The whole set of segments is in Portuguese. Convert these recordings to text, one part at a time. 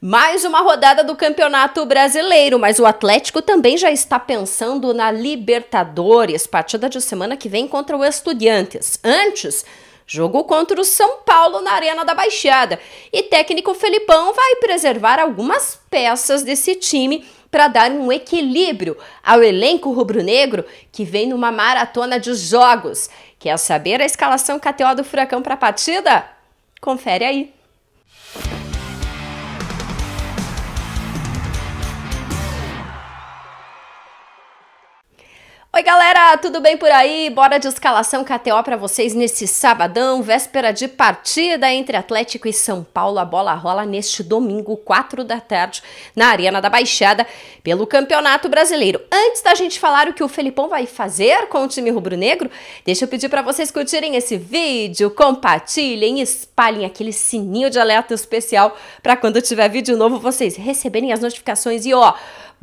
Mais uma rodada do Campeonato Brasileiro, mas o Atlético também já está pensando na Libertadores, partida de semana que vem contra o Estudiantes. Antes, jogo contra o São Paulo na Arena da Baixada. E técnico Felipão vai preservar algumas peças desse time para dar um equilíbrio ao elenco rubro-negro que vem numa maratona de jogos. Quer saber a escalação KTO do Furacão para a partida? Confere aí. Oi, galera, tudo bem por aí? Bora de escalação KTO para vocês nesse sabadão, véspera de partida entre Atlético e São Paulo. A bola rola neste domingo, 4 da tarde, na Arena da Baixada, pelo Campeonato Brasileiro. Antes da gente falar o que o Felipão vai fazer com o time rubro-negro, deixa eu pedir para vocês curtirem esse vídeo, compartilhem, espalhem aquele sininho de alerta especial para quando tiver vídeo novo vocês receberem as notificações e ó,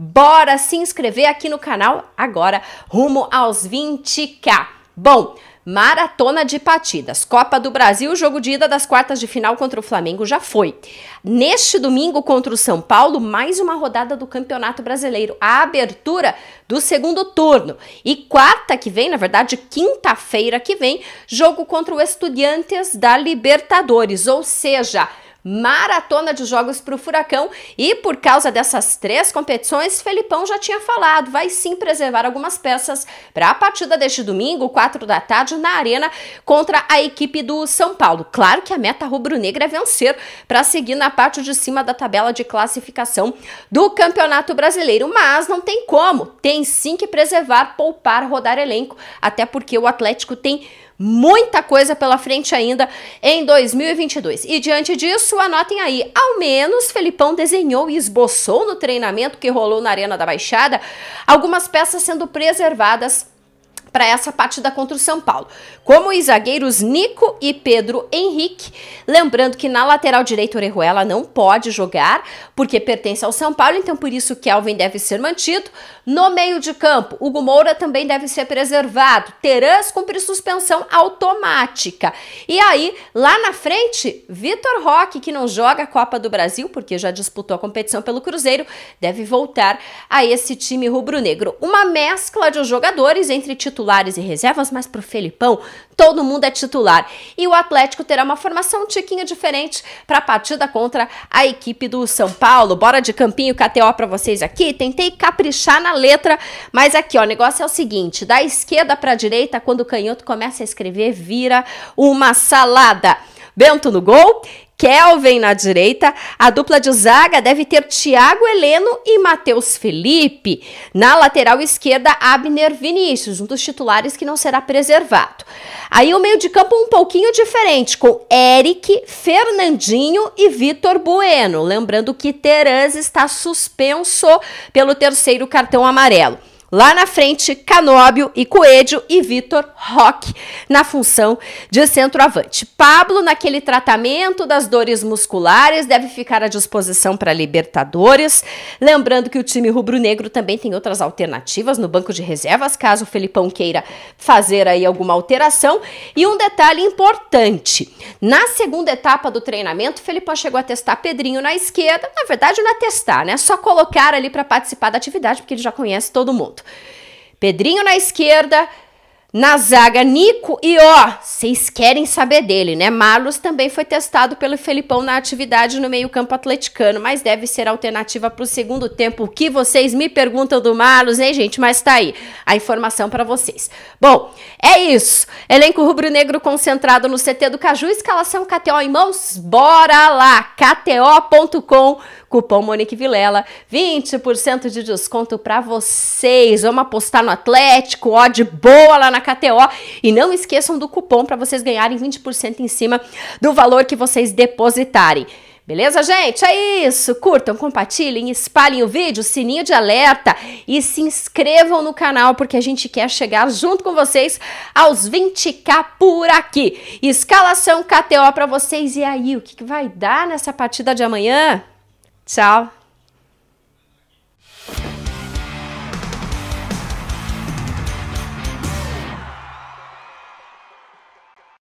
Bora se inscrever aqui no canal agora, rumo aos 20k. Bom, Maratona de partidas. Copa do Brasil, jogo de ida das quartas de final contra o Flamengo já foi. Neste domingo contra o São Paulo, mais uma rodada do Campeonato Brasileiro, a abertura do segundo turno. E quarta que vem, na verdade, quinta-feira que vem, jogo contra o Estudiantes da Libertadores, ou seja, maratona de jogos para o Furacão e por causa dessas três competições, Felipão já tinha falado, vai sim preservar algumas peças para a partida deste domingo, 4 da tarde, na Arena contra a equipe do São Paulo. Claro que a meta rubro-negra é vencer para seguir na parte de cima da tabela de classificação do Campeonato Brasileiro, mas não tem como, tem sim que preservar, poupar, rodar elenco, até porque o Atlético tem muita coisa pela frente ainda em 2022. E diante disso, anotem aí, ao menos Felipão desenhou e esboçou no treinamento que rolou na Arena da Baixada algumas peças sendo preservadas para essa partida contra o São Paulo, como os zagueiros Nico e Pedro Henrique. Lembrando que na lateral direita Orejuela não pode jogar, porque pertence ao São Paulo, então por isso Kelvin deve ser mantido. No meio de campo, Hugo Moura também deve ser preservado. Terãs cumpre suspensão automática. E aí, lá na frente, Vitor Roque, que não joga a Copa do Brasil, porque já disputou a competição pelo Cruzeiro, deve voltar a esse time rubro-negro. Uma mescla de jogadores entre titulares titulares e reservas, mas pro Felipão todo mundo é titular. E o Atlético terá uma formação um tiquinho diferente para a partida contra a equipe do São Paulo. Bora de campinho KTO para vocês aqui. Tentei caprichar na letra, mas aqui ó, o negócio é o seguinte, da esquerda para direita, quando o canhoto começa a escrever, vira uma salada. Bento no gol Kelvin na direita. A dupla de zaga deve ter Thiago Heleno e Matheus Felipe. Na lateral esquerda, Abner Vinícius, um dos titulares que não será preservado. Aí o meio de campo um pouquinho diferente, com Eric, Fernandinho e Vitor Bueno. Lembrando que Terãs está suspenso pelo terceiro cartão amarelo. Lá na frente, Canóbio e Coelho e Vitor Roque na função de centroavante. Pablo, naquele tratamento das dores musculares, deve ficar à disposição para Libertadores. Lembrando que o time rubro-negro também tem outras alternativas no banco de reservas, caso o Felipão queira fazer aí alguma alteração. E um detalhe importante: na segunda etapa do treinamento, o Felipão chegou a testar Pedrinho na esquerda. Na verdade, não é testar, né? É só colocar ali para participar da atividade, porque ele já conhece todo mundo. Pedrinho na esquerda, na zaga, Nico e ó, vocês querem saber dele, né? Marlos também foi testado pelo Felipão na atividade no meio-campo atleticano, mas deve ser alternativa para o segundo tempo. O que vocês me perguntam do Marlos, hein, gente? Mas tá aí a informação para vocês. Bom, é isso. Elenco rubro-negro concentrado no CT do Caju, escalação KTO em mãos. Bora lá, kto.com, cupom Monique Vilela, 20% de desconto para vocês. Vamos apostar no Atlético, ó, de boa lá na KTO. E não esqueçam do cupom para vocês ganharem 20% em cima do valor que vocês depositarem. Beleza, gente? É isso. Curtam, compartilhem, espalhem o vídeo, sininho de alerta e se inscrevam no canal porque a gente quer chegar junto com vocês aos 20k por aqui. Escalação KTO para vocês. E aí, o que vai dar nessa partida de amanhã? Tchau.